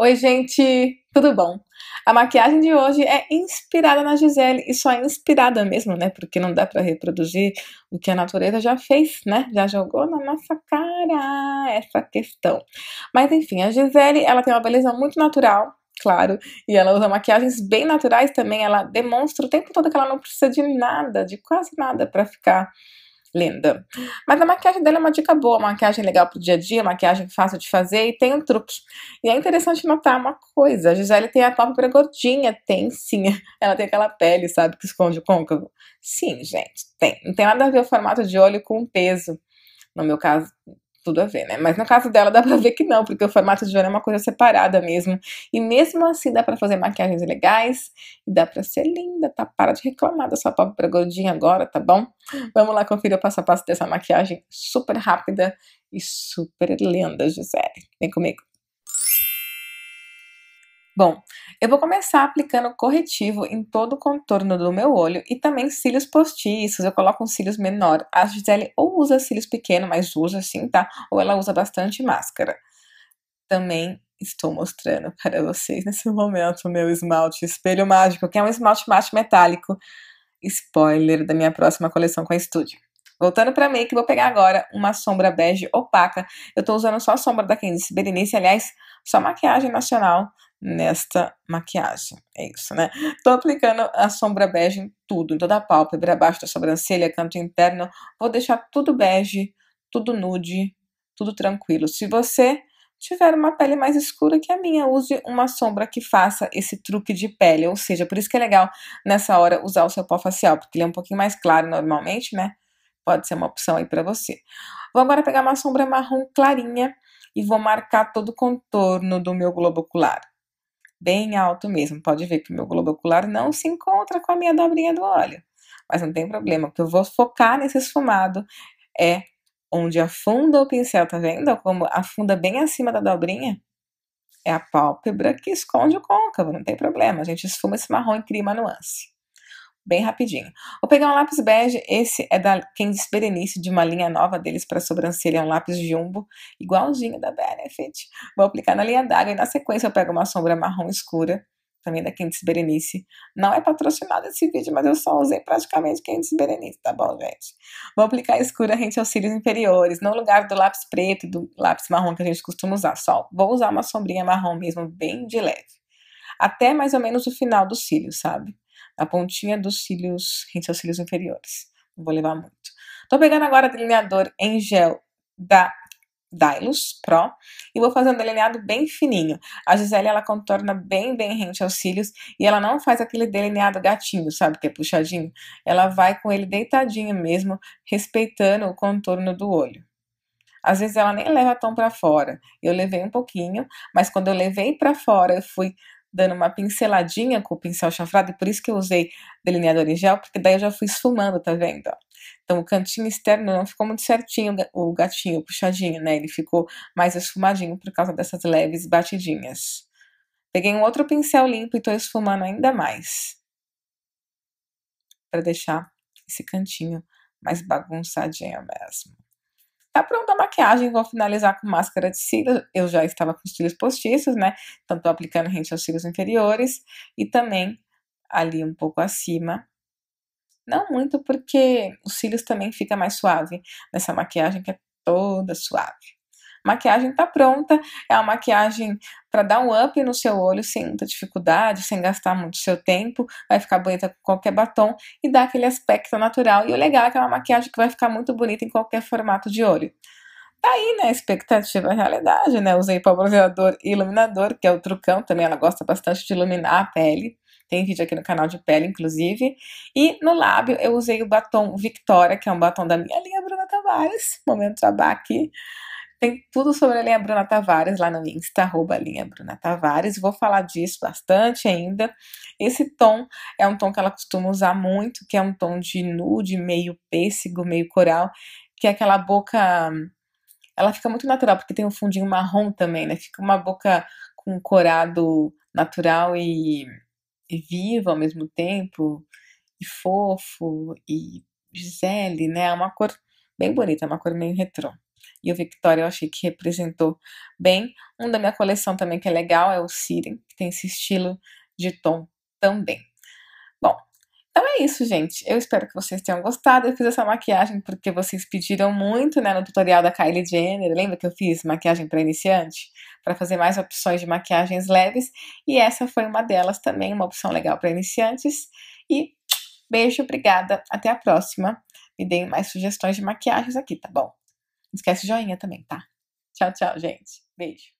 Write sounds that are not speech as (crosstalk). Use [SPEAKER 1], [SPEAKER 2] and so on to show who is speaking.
[SPEAKER 1] Oi, gente, tudo bom? A maquiagem de hoje é inspirada na Gisele e só é inspirada mesmo, né? Porque não dá para reproduzir o que a natureza já fez, né? Já jogou na nossa cara essa questão. Mas enfim, a Gisele, ela tem uma beleza muito natural, claro, e ela usa maquiagens bem naturais também, ela demonstra o tempo todo que ela não precisa de nada, de quase nada para ficar linda. Mas a maquiagem dela é uma dica boa, uma maquiagem legal pro dia a dia, maquiagem fácil de fazer e tem um truque. E é interessante notar uma coisa, a Gisele tem a pálpebra gordinha, tem sim. (laughs) Ela tem aquela pele, sabe, que esconde o côncavo. Sim, gente, tem. Não tem nada a ver o formato de olho com o peso. No meu caso, tudo a ver, né? Mas no caso dela (laughs) dá pra ver que não, porque o formato de verão é uma coisa separada mesmo. E mesmo assim dá pra fazer maquiagens legais, e dá pra ser linda, tá? Para de reclamar da sua própria gordinha agora, tá bom? Vamos lá conferir o passo a passo dessa maquiagem super rápida e super linda, Gisele. Vem comigo. Bom, eu vou começar aplicando corretivo em todo o contorno do meu olho e também cílios postiços. Eu coloco um cílios menor. A Gisele ou usa cílios pequeno, mas usa assim, tá? Ou ela usa bastante máscara. Também estou mostrando para vocês nesse (laughs) momento o meu esmalte espelho mágico, que é um esmalte mate metálico. Spoiler da minha próxima coleção com a Estúdio. Voltando para make, vou pegar agora uma sombra bege opaca. Eu estou usando só a sombra da Candice Berenice, aliás, só maquiagem nacional nesta maquiagem. É isso, né? Tô aplicando a sombra bege em tudo, em toda a pálpebra, abaixo da sobrancelha, canto interno. Vou deixar tudo bege, tudo nude, tudo tranquilo. Se você tiver uma pele mais escura que a minha, use uma sombra que faça esse truque de pele. Ou seja, por isso que é legal nessa hora usar o seu pó facial, porque ele é um pouquinho mais claro normalmente, né? Pode ser uma opção aí para você. Vou agora pegar uma sombra marrom clarinha e vou marcar todo o contorno do meu globo ocular bem alto mesmo. Pode ver que o meu globo ocular não se encontra com a minha dobrinha do olho. Mas não tem problema, o que eu vou focar nesse esfumado é onde afunda o pincel, tá vendo? Como afunda bem acima da dobrinha. É a pálpebra que esconde o côncavo, não tem problema. A gente esfuma esse marrom e cria uma nuance bem rapidinho. Vou pegar um lápis bege, esse é da Candice Berenice, de uma linha nova deles para sobrancelha, é um lápis jumbo, igualzinho da Benefit. Vou aplicar na linha d'água e na sequência eu pego uma sombra marrom escura, também da Candice Berenice. Não é patrocinado esse vídeo, mas eu só usei praticamente Candice Berenice, tá bom, gente? Vou aplicar a escura rente aos cílios inferiores, no lugar do lápis preto e do lápis marrom que a gente costuma usar, só vou usar uma sombrinha marrom mesmo, bem de leve. Até mais ou menos o final dos cílios, sabe? a pontinha dos cílios, entre os cílios inferiores. Não vou levar muito. Tô pegando agora delineador em gel da Dylos Pro e vou fazer um delineado bem fininho. A Gisele ela contorna bem, bem rente aos cílios e ela não faz aquele delineado gatinho, sabe, que é puxadinho. Ela vai com ele deitadinho mesmo, respeitando o contorno do olho. Às vezes ela nem leva tão para fora. Eu levei um pouquinho, mas quando eu levei para fora, eu fui dando uma pinceladinha com o pincel chanfrado, e por isso que eu usei delineador em gel, porque daí eu já fui esfumando, tá vendo? Então o cantinho externo não ficou muito certinho, o gatinho puxadinho, né? Ele ficou mais esfumadinho por causa dessas leves batidinhas. Peguei um outro pincel limpo e tô esfumando ainda mais. para deixar esse cantinho mais bagunçadinho mesmo. A tá pronto a maquiagem, vou finalizar com máscara de cílios. Eu já estava com os cílios postiços, né? Então, estou aplicando rente aos cílios inferiores e também ali um pouco acima. Não muito, porque os cílios também fica mais suave nessa maquiagem que é toda suave maquiagem está pronta, é a maquiagem para dar um up no seu olho sem muita dificuldade, sem gastar muito seu tempo, vai ficar bonita com qualquer batom e dá aquele aspecto natural. E o legal é que é uma maquiagem que vai ficar muito bonita em qualquer formato de olho. Tá aí, né? Expectativa realidade, né? Usei pó bronzeador e iluminador, que é o trucão também, ela gosta bastante de iluminar a pele. Tem vídeo aqui no canal de pele, inclusive. E no lábio eu usei o batom Victoria, que é um batom da minha linha Bruna Tavares. Momento de aqui. Tem tudo sobre a linha Bruna Tavares lá no Insta, arroba linha Bruna Tavares. Vou falar disso bastante ainda. Esse tom é um tom que ela costuma usar muito, que é um tom de nude, meio pêssego, meio coral, que é aquela boca. Ela fica muito natural, porque tem um fundinho marrom também, né? Fica uma boca com corado natural e, e vivo ao mesmo tempo, e fofo, e Gisele, né? É uma cor bem bonita, é uma cor meio retrô. E o Victoria eu achei que representou bem. Um da minha coleção também que é legal é o Siren, que tem esse estilo de tom também. Bom, então é isso, gente. Eu espero que vocês tenham gostado. Eu fiz essa maquiagem porque vocês pediram muito, né, no tutorial da Kylie Jenner. Lembra que eu fiz maquiagem para iniciante? Para fazer mais opções de maquiagens leves. E essa foi uma delas também, uma opção legal para iniciantes. E beijo, obrigada. Até a próxima. Me deem mais sugestões de maquiagens aqui, tá bom? Não esquece o joinha também, tá? Tchau, tchau, gente. Beijo.